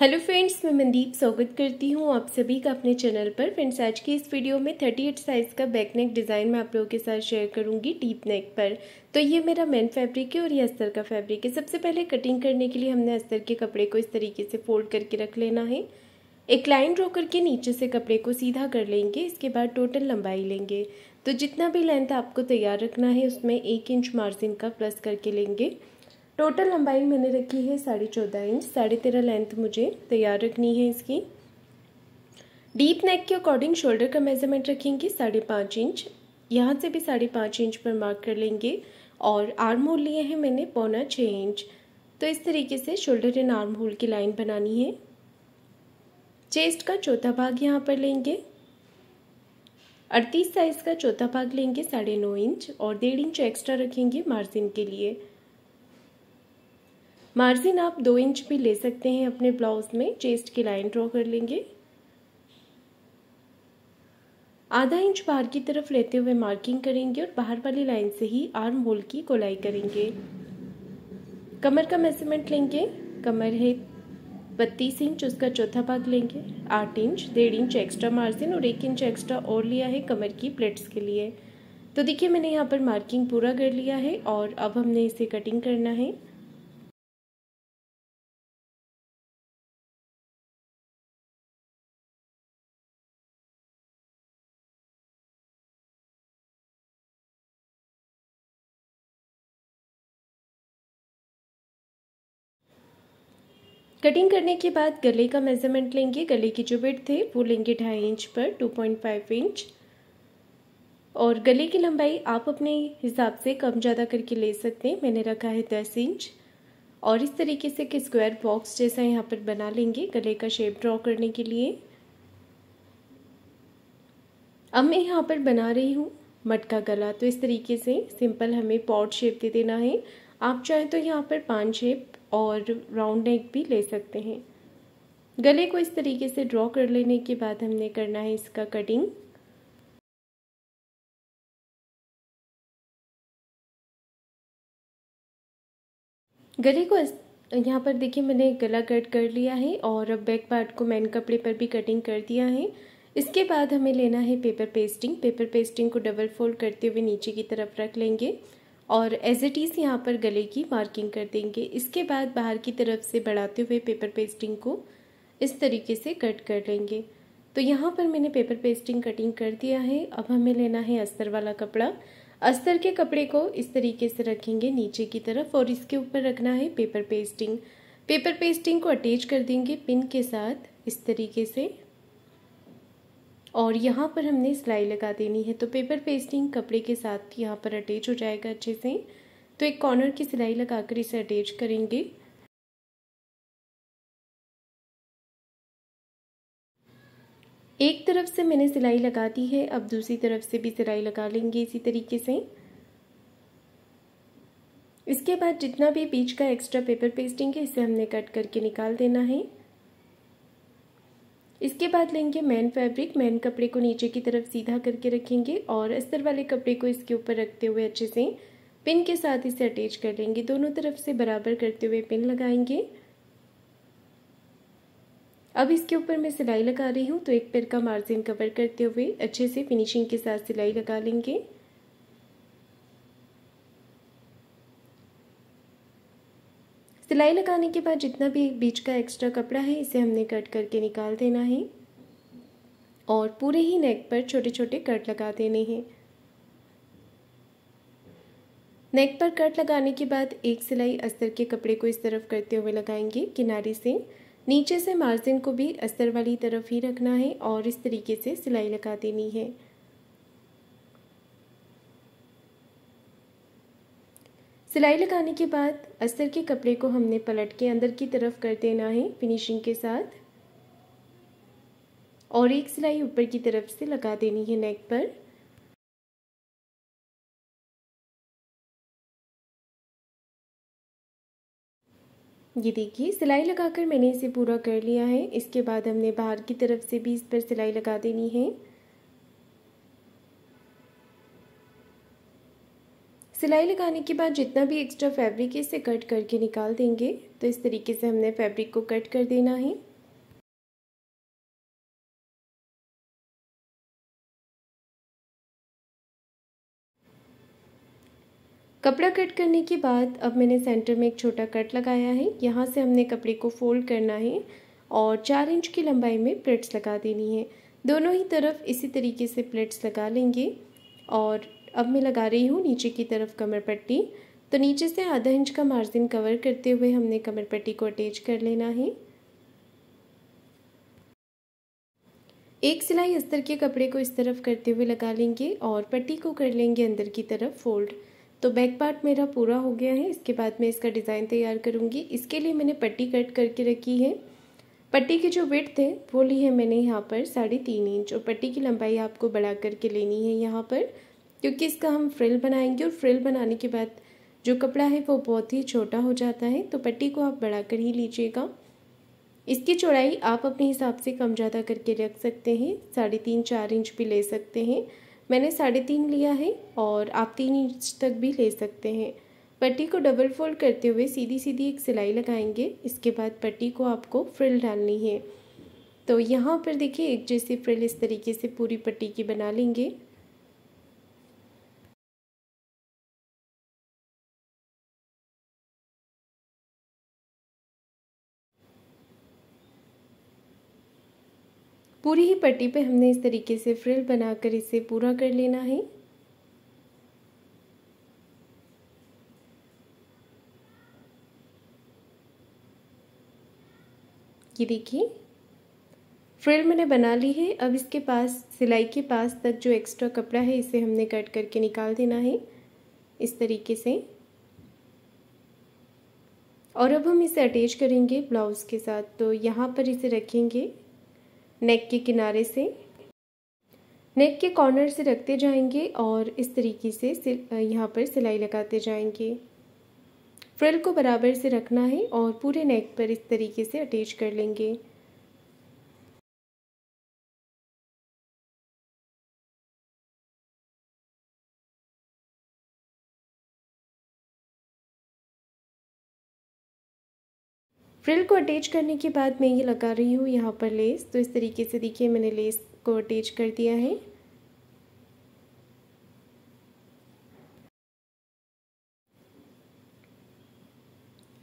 hello friends मैं मनदीप स्वागत करती हूँ आप सभी का अपने चैनल पर फ्रेंड्स आज की इस वीडियो में थर्टी एट साइज़ का बैक नेक डिज़ाइन मैं आप लोगों के साथ शेयर करूँगी डीप नेक पर तो ये मेरा मेन फैब्रिक है और ये अस्तर का फैब्रिक है सबसे पहले कटिंग करने के लिए हमने अस्तर के कपड़े को इस तरीके से फोल्ड करके रख लेना है एक लाइन ड्रॉ करके नीचे से कपड़े को सीधा कर लेंगे इसके बाद टोटल लंबाई लेंगे तो जितना भी लेंथ आपको तैयार रखना है उसमें एक इंच मार्जिन का प्लस करके लेंगे टोटल लंबाई मैंने रखी है साढ़े चौदह इंच साढ़े तेरह लेंथ मुझे तैयार रखनी है इसकी डीप नेक के अकॉर्डिंग शोल्डर का मेजरमेंट रखेंगे साढ़े पाँच इंच यहाँ से भी साढ़े पाँच इंच पर मार्क कर लेंगे और आर्म होल लिए हैं मैंने पौना छः इंच तो इस तरीके से शोल्डर एंड आर्म होल की लाइन बनानी है चेस्ट का चौथा भाग यहाँ पर लेंगे अड़तीस साइज़ का चौथा भाग लेंगे साढ़े नौ इंच और डेढ़ इंच एक्स्ट्रा रखेंगे मार्जिन के लिए मार्जिन आप दो इंच भी ले सकते हैं अपने ब्लाउज में चेस्ट की लाइन ड्रॉ कर लेंगे आधा इंच बाहर की तरफ लेते हुए मार्किंग करेंगे और बाहर वाली लाइन से ही आर्म होल की गोलाई करेंगे कमर का मेजरमेंट लेंगे कमर है बत्तीस इंच उसका चौथा भाग लेंगे आठ इंच डेढ़ इंच एक्स्ट्रा मार्जिन और एक इंच एक्स्ट्रा और लिया है कमर की प्लेट्स के लिए तो देखिए मैंने यहाँ पर मार्किंग पूरा कर लिया है और अब हमने इसे कटिंग करना है कटिंग करने के बाद गले का मेज़रमेंट लेंगे गले की जो बेड थे वो लेंगे ढाई इंच पर टू पॉइंट फाइव इंच और गले की लंबाई आप अपने हिसाब से कम ज़्यादा करके ले सकते हैं मैंने रखा है दस इंच और इस तरीके से एक स्क्वायर बॉक्स जैसा यहाँ पर बना लेंगे गले का शेप ड्रॉ करने के लिए अब मैं यहाँ पर बना रही हूँ मटका गला तो इस तरीके से सिंपल हमें पॉट शेप दे देना है आप चाहें तो यहाँ पर पान शेप और राउंड नेक भी ले सकते हैं गले को इस तरीके से ड्रॉ कर लेने के बाद हमने करना है इसका कटिंग गले को यहाँ पर देखिए मैंने गला कट कर लिया है और अब बैक पार्ट को मैन कपड़े पर भी कटिंग कर दिया है इसके बाद हमें लेना है पेपर पेस्टिंग पेपर पेस्टिंग को डबल फोल्ड करते हुए नीचे की तरफ रख लेंगे और एज इट इज़ यहाँ पर गले की मार्किंग कर देंगे इसके बाद बाहर की तरफ से बढ़ाते हुए पेपर पेस्टिंग को इस तरीके से कट कर लेंगे तो यहाँ पर मैंने पेपर पेस्टिंग कटिंग कर दिया है अब हमें लेना है अस्तर वाला कपड़ा अस्तर के कपड़े को इस तरीके से रखेंगे नीचे की तरफ और इसके ऊपर रखना है पेपर पेस्टिंग पेपर पेस्टिंग को अटैच कर देंगे पिन के साथ इस तरीके से और यहाँ पर हमने सिलाई लगा देनी है तो पेपर पेस्टिंग कपड़े के साथ यहाँ पर अटैच हो जाएगा अच्छे से तो एक कॉर्नर की सिलाई लगाकर इसे अटैच करेंगे एक तरफ से मैंने सिलाई लगा दी है अब दूसरी तरफ से भी सिलाई लगा लेंगे इसी तरीके से इसके बाद जितना भी बीच का एक्स्ट्रा पेपर पेस्टिंग है इसे हमने कट करके निकाल देना है इसके बाद लेंगे मैन फैब्रिक मैन कपड़े को नीचे की तरफ सीधा करके रखेंगे और अस्तर वाले कपड़े को इसके ऊपर रखते हुए अच्छे से पिन के साथ इसे अटैच कर लेंगे दोनों तरफ से बराबर करते हुए पिन लगाएंगे अब इसके ऊपर मैं सिलाई लगा रही हूँ तो एक पैर का मार्जिन कवर करते हुए अच्छे से फिनिशिंग के साथ सिलाई लगा लेंगे सिलाई लगाने के बाद जितना भी बीच का एक्स्ट्रा कपड़ा है इसे हमने कट करके निकाल देना है और पूरे ही नेक पर छोटे छोटे कट लगा देने हैं नेक पर कट लगाने के बाद एक सिलाई अस्तर के कपड़े को इस तरफ करते हुए लगाएंगे किनारे से नीचे से मार्जिन को भी अस्तर वाली तरफ ही रखना है और इस तरीके से सिलाई लगा देनी है सिलाई लगाने के बाद अस्तर के कपड़े को हमने पलट के अंदर की तरफ कर देना है फिनिशिंग के साथ और एक सिलाई ऊपर की तरफ से लगा देनी है नेक पर ये देखिए सिलाई लगाकर मैंने इसे पूरा कर लिया है इसके बाद हमने बाहर की तरफ से भी इस पर सिलाई लगा देनी है सिलाई लगाने के बाद जितना भी एक्स्ट्रा फैब्रिक है इसे कट करके निकाल देंगे तो इस तरीके से हमने फैब्रिक को कट कर देना है कपड़ा कट करने के बाद अब मैंने सेंटर में एक छोटा कट लगाया है यहाँ से हमने कपड़े को फोल्ड करना है और चार इंच की लंबाई में प्लेट्स लगा देनी है दोनों ही तरफ इसी तरीके से प्लेट्स लगा लेंगे और अब मैं लगा रही हूँ नीचे की तरफ कमर पट्टी तो नीचे से आधा इंच का मार्जिन कवर करते हुए हमने कमर पट्टी को अटैच कर लेना है एक सिलाई अस्तर के कपड़े को इस तरफ करते हुए लगा लेंगे और पट्टी को कर लेंगे अंदर की तरफ फोल्ड तो बैक पार्ट मेरा पूरा हो गया है इसके बाद मैं इसका डिज़ाइन तैयार करूँगी इसके लिए मैंने पट्टी कट करके रखी है पट्टी की जो वेट है वो ली है मैंने यहाँ पर साढ़े तीन इंच और पट्टी की लंबाई आपको बढ़ा करके लेनी है यहाँ पर क्योंकि इसका हम फ्रिल बनाएंगे और फ्रिल बनाने के बाद जो कपड़ा है वो बहुत ही छोटा हो जाता है तो पट्टी को आप बढ़ा कर ही लीजिएगा इसकी चौड़ाई आप अपने हिसाब से कम ज़्यादा करके रख सकते हैं साढ़े तीन चार इंच भी ले सकते हैं मैंने साढ़े तीन लिया है और आप तीन इंच तक भी ले सकते हैं पट्टी को डबल फोल्ड करते हुए सीधी सीधी एक सिलाई लगाएंगे इसके बाद पट्टी को आपको फ्रिल डालनी है तो यहाँ पर देखिए एक जैसी फ्रिल इस तरीके से पूरी पट्टी की बना लेंगे पूरी ही पट्टी पे हमने इस तरीके से फ्रिल बनाकर इसे पूरा कर लेना है ये देखिए फ्रिल मैंने बना ली है अब इसके पास सिलाई के पास तक जो एक्स्ट्रा कपड़ा है इसे हमने कट करके निकाल देना है इस तरीके से और अब हम इसे अटैच करेंगे ब्लाउज़ के साथ तो यहाँ पर इसे रखेंगे नेक के किनारे से नेक के कॉर्नर से रखते जाएंगे और इस तरीके से यहाँ पर सिलाई लगाते जाएंगे फ्रिल को बराबर से रखना है और पूरे नेक पर इस तरीके से अटैच कर लेंगे फ्रिल को अटैच करने के बाद मैं ये लगा रही हूँ यहाँ पर लेस तो इस तरीके से देखिए मैंने लेस को अटैच कर दिया है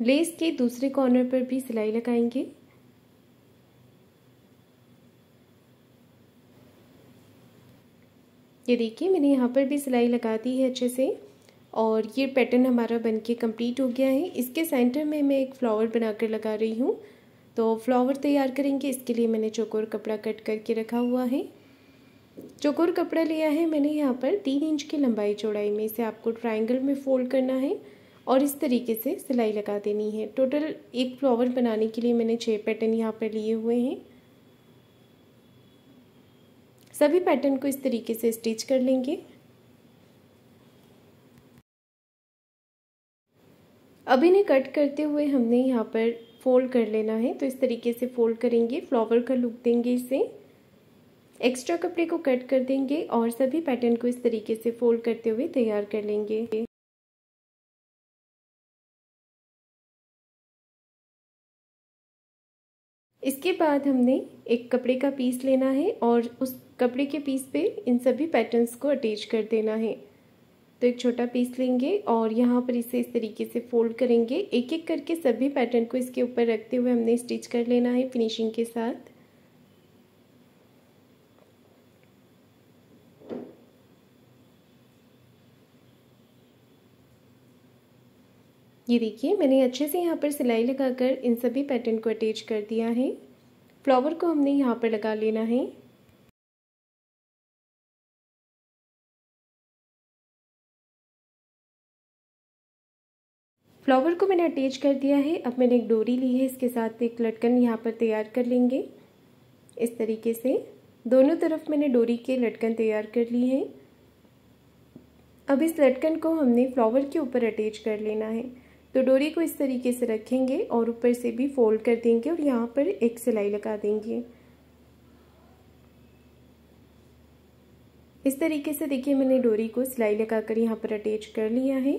लेस के दूसरे कॉर्नर पर भी सिलाई लगाएंगे ये देखिए मैंने यहाँ पर भी सिलाई लगा दी है अच्छे से और ये पैटर्न हमारा बन के कम्प्लीट हो गया है इसके सेंटर में मैं एक फ्लावर बना कर लगा रही हूँ तो फ्लावर तैयार करेंगे इसके लिए मैंने चौकोर कपड़ा कट करके रखा हुआ है चौकोर कपड़ा लिया है मैंने यहाँ पर तीन इंच की लंबाई चौड़ाई में इसे आपको ट्राइंगल में फ़ोल्ड करना है और इस तरीके से सिलाई लगा देनी है टोटल एक फ्लावर बनाने के लिए मैंने छः पैटर्न यहाँ पर लिए हुए हैं सभी पैटर्न को इस तरीके से स्टिच कर लेंगे अब इन्हें कट करते हुए हमने यहाँ पर फोल्ड कर लेना है तो इस तरीके से फोल्ड करेंगे फ्लावर का लुक देंगे इसे एक्स्ट्रा कपड़े को कट कर देंगे और सभी पैटर्न को इस तरीके से फोल्ड करते हुए तैयार कर लेंगे इसके बाद हमने एक कपड़े का पीस लेना है और उस कपड़े के पीस पे इन सभी पैटर्न्स को अटैच कर देना है तो एक छोटा पीस लेंगे और यहाँ पर इसे इस तरीके से फोल्ड करेंगे एक एक करके सभी पैटर्न को इसके ऊपर रखते हुए हमने स्टिच कर लेना है फिनिशिंग के साथ ये देखिए मैंने अच्छे से यहाँ पर सिलाई लगाकर इन सभी पैटर्न को अटैच कर दिया है फ्लावर को हमने यहाँ पर लगा लेना है फ्लावर को मैंने अटैच कर दिया है अब मैंने एक डोरी ली है इसके साथ एक लटकन यहाँ पर तैयार कर लेंगे इस तरीके से दोनों तरफ मैंने डोरी के लटकन तैयार कर ली है अब इस लटकन को हमने फ्लावर के ऊपर अटैच कर लेना है तो डोरी को इस तरीके से रखेंगे और ऊपर से भी फोल्ड कर देंगे और यहाँ पर एक सिलाई लगा देंगे इस तरीके से देखिए मैंने डोरी को सिलाई लगाकर यहाँ पर अटैच कर लिया है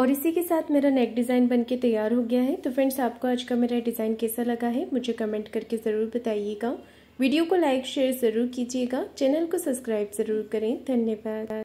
और इसी के साथ मेरा नेक डिज़ाइन बन के तैयार हो गया है तो फ्रेंड्स आपको आज का मेरा डिज़ाइन कैसा लगा है मुझे कमेंट करके ज़रूर बताइएगा वीडियो को लाइक शेयर ज़रूर कीजिएगा चैनल को सब्सक्राइब ज़रूर करें धन्यवाद